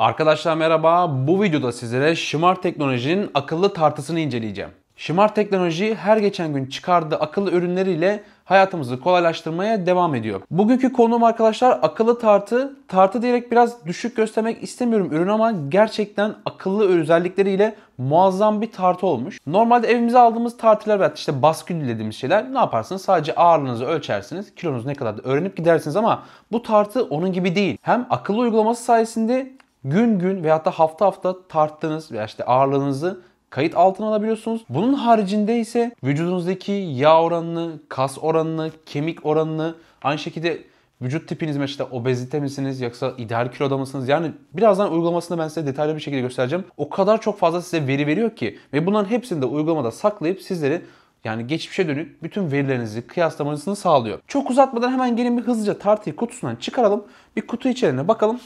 Arkadaşlar merhaba. Bu videoda sizlere Şımar Teknoloji'nin akıllı tartısını inceleyeceğim. Şımar Teknoloji her geçen gün çıkardığı akıllı ürünleriyle hayatımızı kolaylaştırmaya devam ediyor. Bugünkü konum arkadaşlar akıllı tartı. Tartı diyerek biraz düşük göstermek istemiyorum ürün ama gerçekten akıllı özellikleriyle muazzam bir tartı olmuş. Normalde evimize aldığımız tartılar veya işte baskül dediğimiz şeyler ne yaparsınız? Sadece ağırlığınızı ölçersiniz, kilonuz ne kadar da öğrenip gidersiniz ama bu tartı onun gibi değil. Hem akıllı uygulaması sayesinde gün gün veya da hafta hafta tarttığınız veya işte ağırlığınızı kayıt altına alabiliyorsunuz. Bunun haricinde ise vücudunuzdaki yağ oranını, kas oranını, kemik oranını, aynı şekilde vücut tipiniz mi işte obezite misiniz yoksa ideal kiloda mısınız? Yani birazdan uygulamasını ben size detaylı bir şekilde göstereceğim. O kadar çok fazla size veri veriyor ki ve bunların hepsini de uygulamada saklayıp sizleri yani geçmişe dönük bütün verilerinizi, kıyaslamanızını sağlıyor. Çok uzatmadan hemen gelin bir hızlıca tartıyı kutusundan çıkaralım. Bir kutu içeriğine bakalım.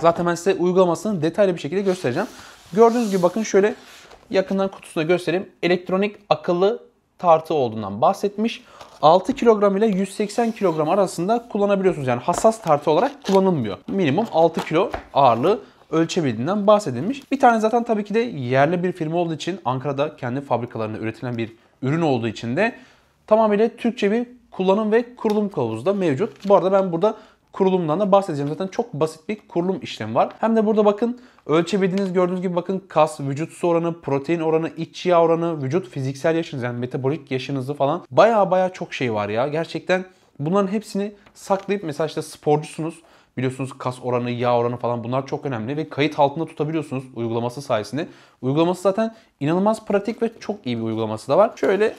Zaten ben size uygulamasını detaylı bir şekilde göstereceğim. Gördüğünüz gibi bakın şöyle yakından kutusuna göstereyim. Elektronik akıllı tartı olduğundan bahsetmiş. 6 kilogram ile 180 kilogram arasında kullanabiliyorsunuz. Yani hassas tartı olarak kullanılmıyor. Minimum 6 kilo ağırlığı ölçebildiğinden bahsedilmiş. Bir tane zaten tabii ki de yerli bir firma olduğu için Ankara'da kendi fabrikalarında üretilen bir ürün olduğu için de tamamıyla Türkçe bir kullanım ve kurulum kılavuzu da mevcut. Bu arada ben burada kurulumdan da bahsedeceğim. Zaten çok basit bir kurulum işlemi var. Hem de burada bakın ölçebildiğiniz gördüğünüz gibi bakın kas, vücut su oranı, protein oranı, iç yağ oranı, vücut fiziksel yaşınız yani metabolik yaşınızı falan baya baya çok şey var ya. Gerçekten bunların hepsini saklayıp mesela işte sporcusunuz Biliyorsunuz kas oranı, yağ oranı falan bunlar çok önemli ve kayıt altında tutabiliyorsunuz uygulaması sayesinde. Uygulaması zaten inanılmaz pratik ve çok iyi bir uygulaması da var. Şöyle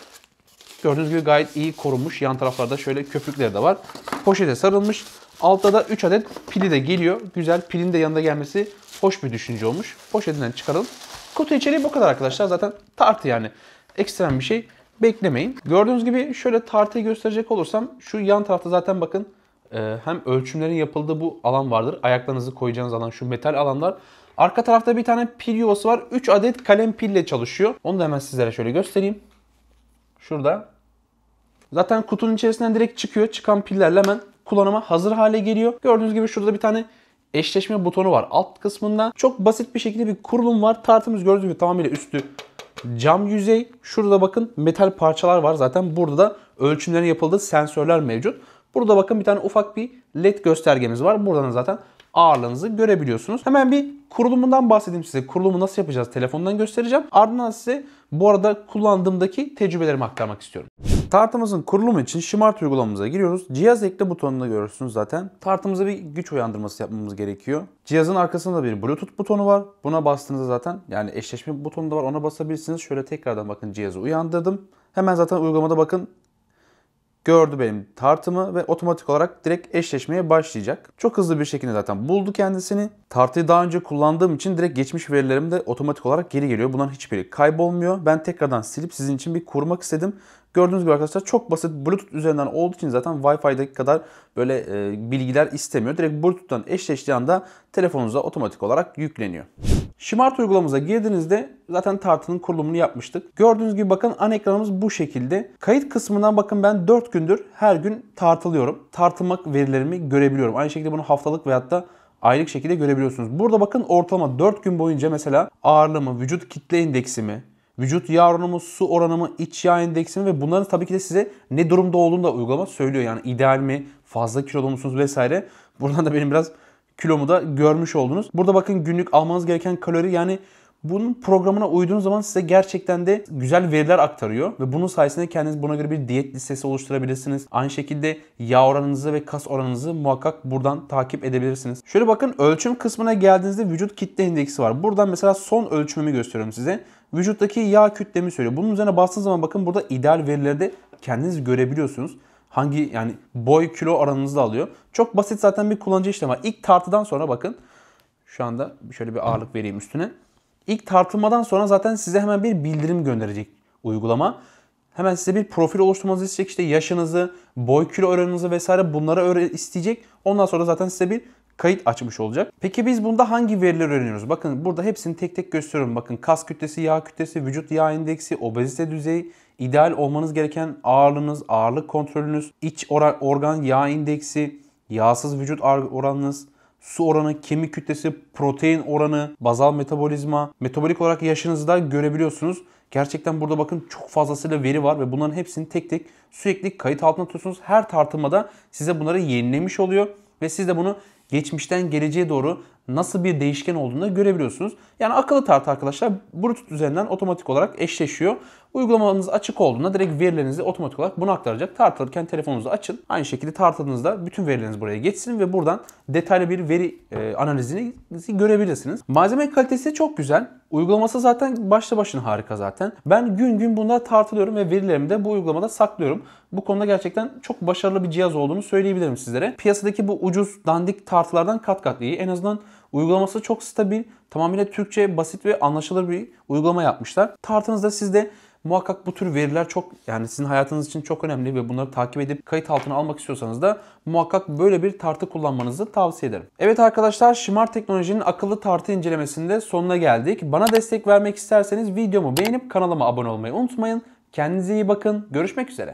Gördüğünüz gibi gayet iyi korunmuş. Yan taraflarda şöyle köpükleri de var. Poşete sarılmış. Altta da 3 adet pili de geliyor. Güzel pilin de yanında gelmesi hoş bir düşünce olmuş. Poşetinden çıkaralım. Kutu içeriği bu kadar arkadaşlar. Zaten tartı yani. Ekstrem bir şey beklemeyin. Gördüğünüz gibi şöyle tartıyı gösterecek olursam şu yan tarafta zaten bakın e, hem ölçümlerin yapıldığı bu alan vardır. Ayaklarınızı koyacağınız alan şu metal alanlar. Arka tarafta bir tane pil yuvası var. 3 adet kalem pille çalışıyor. Onu da hemen sizlere şöyle göstereyim. Şurada Zaten kutunun içerisinden direkt çıkıyor. Çıkan pillerle hemen kullanıma hazır hale geliyor. Gördüğünüz gibi şurada bir tane eşleşme butonu var alt kısmında. Çok basit bir şekilde bir kurulum var. Tartımız gördüğünüz gibi tamamıyla üstü cam yüzey. Şurada bakın metal parçalar var. Zaten burada da ölçümlerin yapıldığı sensörler mevcut. Burada bakın bir tane ufak bir led göstergemiz var. Buradan zaten ağırlığınızı görebiliyorsunuz. Hemen bir kurulumundan bahsedeyim size. Kurulumu nasıl yapacağız telefondan göstereceğim. Ardından size bu arada kullandığımdaki tecrübelerimi aktarmak istiyorum. Tartımızın kurulumu için Smart uygulamamıza giriyoruz. Cihaz ekle butonunu görürsünüz zaten. Tartımıza bir güç uyandırması yapmamız gerekiyor. Cihazın arkasında bir Bluetooth butonu var. Buna bastığınızda zaten yani eşleşme butonu da var. Ona basabilirsiniz. Şöyle tekrardan bakın cihazı uyandırdım. Hemen zaten uygulamada bakın gördü benim tartımı ve otomatik olarak direkt eşleşmeye başlayacak. Çok hızlı bir şekilde zaten buldu kendisini. Tartıyı daha önce kullandığım için direkt geçmiş verilerim de otomatik olarak geri geliyor. Bunların hiçbiri kaybolmuyor. Ben tekrardan silip sizin için bir kurmak istedim. Gördüğünüz gibi arkadaşlar çok basit Bluetooth üzerinden olduğu için zaten Wi-Fi'daki kadar böyle e, bilgiler istemiyor. Direkt Bluetooth'tan eşleştiği anda telefonunuza otomatik olarak yükleniyor. Şimart uygulamamıza girdiğinizde zaten tartının kurulumunu yapmıştık. Gördüğünüz gibi bakın ana ekranımız bu şekilde. Kayıt kısmından bakın ben 4 gündür her gün tartılıyorum. Tartılmak verilerimi görebiliyorum. Aynı şekilde bunu haftalık veyahut da aylık şekilde görebiliyorsunuz. Burada bakın ortalama 4 gün boyunca mesela ağırlığımı, vücut kitle indeksimi, vücut yağ oranımı, su oranımı, iç yağ indeksimi ve bunların tabii ki de size ne durumda olduğunu da uygulama söylüyor. Yani ideal mi, fazla kilolu musunuz vesaire. Buradan da benim biraz kilomu da görmüş oldunuz. Burada bakın günlük almanız gereken kalori yani bunun programına uyduğunuz zaman size gerçekten de güzel veriler aktarıyor ve bunun sayesinde kendiniz buna göre bir diyet listesi oluşturabilirsiniz. Aynı şekilde yağ oranınızı ve kas oranınızı muhakkak buradan takip edebilirsiniz. Şöyle bakın ölçüm kısmına geldiğinizde vücut kitle indeksi var. Buradan mesela son ölçümümü gösteriyorum size. Vücuttaki yağ kütlemi söylüyor. Bunun üzerine bastığınız zaman bakın burada ideal verileri de kendiniz görebiliyorsunuz. Hangi yani boy kilo aranınızda alıyor. Çok basit zaten bir kullanıcı işlemi var. İlk tartıdan sonra bakın. Şu anda şöyle bir ağırlık vereyim üstüne. İlk tartılmadan sonra zaten size hemen bir bildirim gönderecek uygulama. Hemen size bir profil oluşturmanızı isteyecek. İşte yaşınızı, boy kilo oranınızı vesaire bunları isteyecek. Ondan sonra zaten size bir kayıt açmış olacak. Peki biz bunda hangi veriler öğreniyoruz? Bakın burada hepsini tek tek gösteriyorum. Bakın kas kütlesi, yağ kütlesi, vücut yağ indeksi, obezite düzeyi, ideal olmanız gereken ağırlığınız, ağırlık kontrolünüz, iç organ yağ indeksi, yağsız vücut oranınız, su oranı, kemik kütlesi, protein oranı, bazal metabolizma, metabolik olarak yaşınızı da görebiliyorsunuz. Gerçekten burada bakın çok fazlasıyla veri var ve bunların hepsini tek tek sürekli kayıt altına tutuyorsunuz. Her tartılmada size bunları yenilemiş oluyor ve siz de bunu geçmişten geleceğe doğru nasıl bir değişken olduğunu da görebiliyorsunuz. Yani akıllı tartı arkadaşlar Bluetooth üzerinden otomatik olarak eşleşiyor. Uygulamanız açık olduğunda direkt verilerinizi otomatik olarak buna aktaracak. Tartılırken telefonunuzu açın. Aynı şekilde tartıldığınızda bütün verileriniz buraya geçsin ve buradan detaylı bir veri e, analizini görebilirsiniz. Malzeme kalitesi çok güzel. Uygulaması zaten başta başına harika zaten. Ben gün gün bunda tartılıyorum ve verilerimi de bu uygulamada saklıyorum. Bu konuda gerçekten çok başarılı bir cihaz olduğunu söyleyebilirim sizlere. Piyasadaki bu ucuz dandik tartılardan kat kat iyi. En azından Uygulaması çok stabil, tamamıyla Türkçe basit ve anlaşılır bir uygulama yapmışlar. Tartınızda sizde muhakkak bu tür veriler çok yani sizin hayatınız için çok önemli ve bunları takip edip kayıt altına almak istiyorsanız da muhakkak böyle bir tartı kullanmanızı tavsiye ederim. Evet arkadaşlar Şimar Teknoloji'nin akıllı tartı incelemesinde sonuna geldik. Bana destek vermek isterseniz videomu beğenip kanalıma abone olmayı unutmayın. Kendinize iyi bakın. Görüşmek üzere.